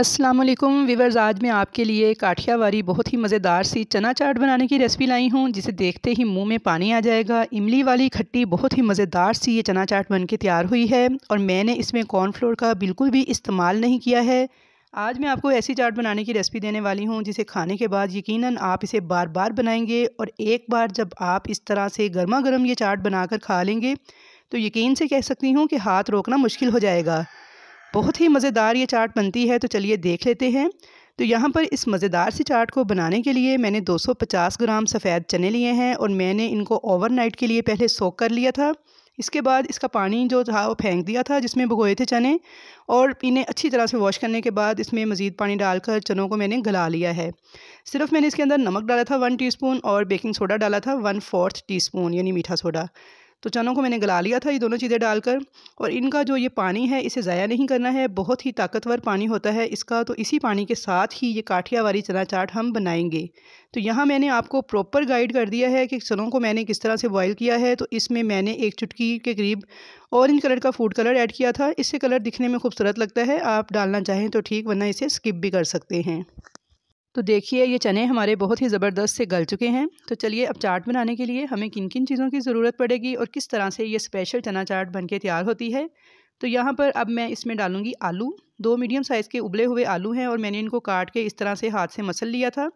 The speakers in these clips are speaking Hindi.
असलम वीवर्स आज मैं आपके लिए काठियावाड़ी बहुत ही मज़ेदार सी चना चाट बनाने की रेसिपी लाई हूँ जिसे देखते ही मुंह में पानी आ जाएगा इमली वाली खट्टी बहुत ही मज़ेदार सी ये चना चाट बनके तैयार हुई है और मैंने इसमें कॉर्नफ्लोर का बिल्कुल भी इस्तेमाल नहीं किया है आज मैं आपको ऐसी चाट बनाने की रेसिपी देने वाली हूँ जिसे खाने के बाद यकीनन आप इसे बार बार बनाएंगे और एक बार जब आप इस तरह से गर्मा गर्म ये चाट बनाकर खा लेंगे तो यकीन से कह सकती हूँ कि हाथ रोकना मुश्किल हो जाएगा बहुत ही मज़ेदार ये चाट बनती है तो चलिए देख लेते हैं तो यहाँ पर इस मज़ेदार सी चाट को बनाने के लिए मैंने 250 ग्राम सफ़ेद चने लिए हैं और मैंने इनको ओवरनाइट के लिए पहले सोख कर लिया था इसके बाद इसका पानी जो था वो फेंक दिया था जिसमें भगोए थे चने और इन्हें अच्छी तरह से वॉश करने के बाद इसमें मज़ीद पानी डालकर चनों को मैंने गला लिया है सिर्फ मैंने इसके अंदर नमक डाला था वन टीस्पून और बेकिंग सोडा डाला था वन फोर्थ टीस्पून यानी मीठा सोडा तो चनों को मैंने गला लिया था ये दोनों चीज़ें डालकर और इनका जो ये पानी है इसे ज़ाया नहीं करना है बहुत ही ताकतवर पानी होता है इसका तो इसी पानी के साथ ही ये वाली चना चाट हम बनाएंगे तो यहाँ मैंने आपको प्रॉपर गाइड कर दिया है कि चनों को मैंने किस तरह से बॉयल किया है तो इसमें मैंने एक चुटकी के करीब ऑरेंज कलर का फूड कलर ऐड किया था इससे कलर दिखने में खूबसूरत लगता है आप डालना चाहें तो ठीक वरना इसे स्किप भी कर सकते हैं तो देखिए ये चने हमारे बहुत ही ज़बरदस्त से गल चुके हैं तो चलिए अब चाट बनाने के लिए हमें किन किन चीज़ों की ज़रूरत पड़ेगी और किस तरह से ये स्पेशल चना चाट बन के तैयार होती है तो यहाँ पर अब मैं इसमें डालूँगी आलू दो मीडियम साइज़ के उबले हुए आलू हैं और मैंने इनको काट के इस तरह से हाथ से मसल लिया था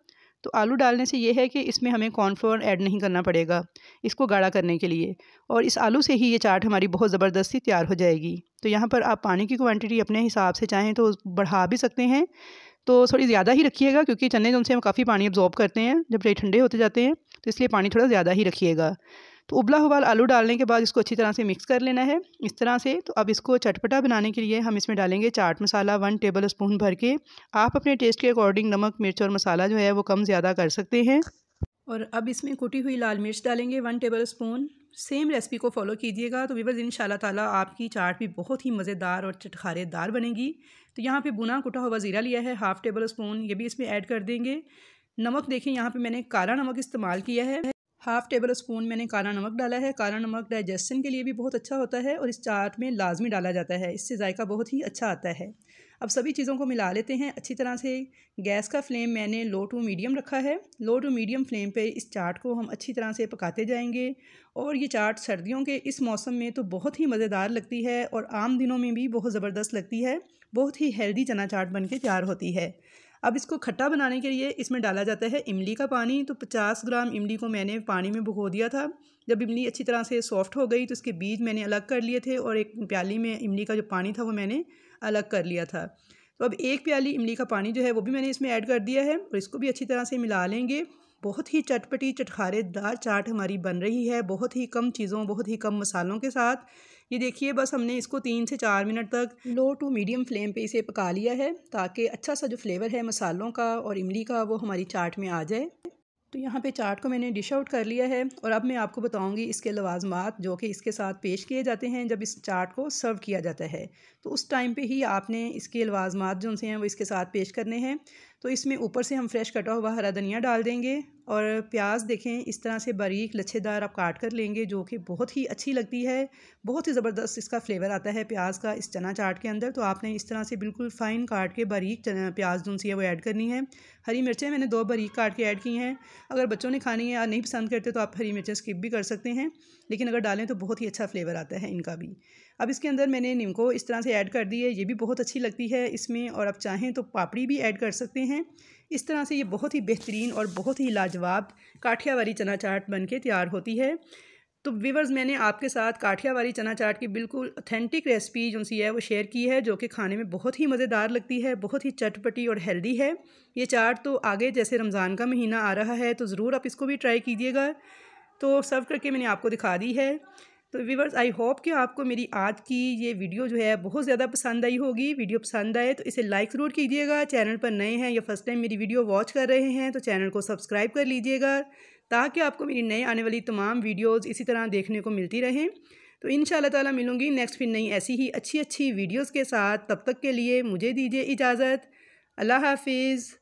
तो आलू डालने से ये है कि इसमें हमें कॉर्नफ्लोर ऐड नहीं करना पड़ेगा इसको गाढ़ा करने के लिए और इस आलू से ही ये चाट हमारी बहुत ज़बरदस्ती तैयार हो जाएगी तो यहाँ पर आप पानी की क्वांटिटी अपने हिसाब से चाहें तो बढ़ा भी सकते हैं तो थोड़ी ज़्यादा ही रखिएगा क्योंकि चने जो उनसे हम काफ़ी पानी अब्जॉर्ब करते हैं जब ये ठंडे होते जाते हैं तो इसलिए पानी थोड़ा ज़्यादा ही रखिएगा तो उबला हुआ आलू डालने के बाद इसको अच्छी तरह से मिक्स कर लेना है इस तरह से तो अब इसको चटपटा बनाने के लिए हम इसमें डालेंगे चाट मसाला वन टेबल स्पून भर के आप अपने टेस्ट के अकॉर्डिंग नमक मिर्च और मसाला जो है वो कम ज़्यादा कर सकते हैं और अब इसमें कुटी हुई लाल मिर्च डालेंगे one tablespoon same recipe को फॉलो कीजिएगा तो वीवर्स इन ताला आपकी चाट भी बहुत ही मज़ेदार और चटखारेदार बनेगी तो यहाँ पे बुना कुटा हुआ ज़ीरा लिया है हाफ़ टेबल स्पून ये भी इसमें ऐड कर देंगे नमक देखें यहाँ पे मैंने काला नमक इस्तेमाल किया है हाफ़ टेबल स्पून मैंने काला नमक डाला है काला नमक डाइजेशन के लिए भी बहुत अच्छा होता है और इस चाट में लाजमी डाला जाता है इससे जायका बहुत ही अच्छा आता है अब सभी चीज़ों को मिला लेते हैं अच्छी तरह से गैस का फ्लेम मैंने लो टू मीडियम रखा है लो टू मीडियम फ्लेम पे इस चाट को हम अच्छी तरह से पकाते जाएंगे और ये चाट सर्दियों के इस मौसम में तो बहुत ही मज़ेदार लगती है और आम दिनों में भी बहुत ज़बरदस्त लगती है बहुत ही हेल्दी चना चाट बन के तैयार होती है अब इसको खट्टा बनाने के लिए इसमें डाला जाता है इमली का पानी तो 50 ग्राम इमली को मैंने पानी में भुगो दिया था जब इमली अच्छी तरह से सॉफ्ट हो गई तो इसके बीज मैंने अलग कर लिए थे और एक प्याली में इमली का जो पानी था वो मैंने अलग कर लिया था तो अब एक प्याली इमली का पानी जो है वो भी मैंने इसमें ऐड कर दिया है और इसको भी अच्छी तरह से मिला लेंगे बहुत ही चटपटी चटखारेदार चाट हमारी बन रही है बहुत ही कम चीज़ों बहुत ही कम मसालों के साथ ये देखिए बस हमने इसको तीन से चार मिनट तक लो टू मीडियम फ्लेम पे इसे पका लिया है ताकि अच्छा सा जो फ्लेवर है मसालों का और इमली का वो हमारी चाट में आ जाए तो यहाँ पे चाट को मैंने डिश आउट कर लिया है और अब मैं आपको बताऊँगी इसके लवाजमात जो कि इसके साथ पेश किए जाते हैं जब इस चाट को सर्व किया जाता है तो उस टाइम पे ही आपने इसके लवाजमात जो उनसे हैं वो इसके साथ पेश करने हैं तो इसमें ऊपर से हम फ्रेश कटा हुआ हरा धनिया डाल देंगे और प्याज देखें इस तरह से बारीक लच्छेदार आप काट कर लेंगे जो कि बहुत ही अच्छी लगती है बहुत ही ज़बरदस्त इसका फ्लेवर आता है प्याज का इस चना चाट के अंदर तो आपने इस तरह से बिल्कुल फ़ाइन काट के बारीक प्याज जो सी है वो ऐड करनी है हरी मिर्चें मैंने दो बारीक काट के ऐड की हैं अगर बच्चों ने खानी है या नहीं पसंद करते तो आप हरी मिर्चें स्किप भी कर सकते हैं लेकिन अगर डालें तो बहुत ही अच्छा फ्लेवर आता है इनका भी अब इसके अंदर मैंने निमको इस तरह से ऐड कर दी है ये भी बहुत अच्छी लगती है इसमें और आप चाहें तो पापड़ी भी ऐड कर सकते हैं हैं इस तरह से ये बहुत ही बेहतरीन और बहुत ही लाजवाब वाली चना चाट बन के तैयार होती है तो व्यूवर्स मैंने आपके साथ वाली चना चाट की बिल्कुल अथेंटिक रेसिपी जो सी है वो शेयर की है जो कि खाने में बहुत ही मज़ेदार लगती है बहुत ही चटपटी और हेल्दी है ये चाट तो आगे जैसे रमज़ान का महीना आ रहा है तो ज़रूर आप इसको भी ट्राई कीजिएगा तो सर्व करके मैंने आपको दिखा दी है तो व्यूवर्स आई होप कि आपको मेरी आज की ये वीडियो जो है बहुत ज़्यादा पसंद आई होगी वीडियो पसंद आए तो इसे लाइक ज़रूर कीजिएगा चैनल पर नए हैं या फर्स्ट टाइम मेरी वीडियो वॉच कर रहे हैं तो चैनल को सब्सक्राइब कर लीजिएगा ताकि आपको मेरी नई आने वाली तमाम वीडियोज़ इसी तरह देखने को मिलती रहें तो इन ताला मिलूँगी नेक्स्ट फिर नई ऐसी ही अच्छी अच्छी वीडियोज़ के साथ तब तक के लिए मुझे दीजिए इजाज़त अल्लाह हाफिज़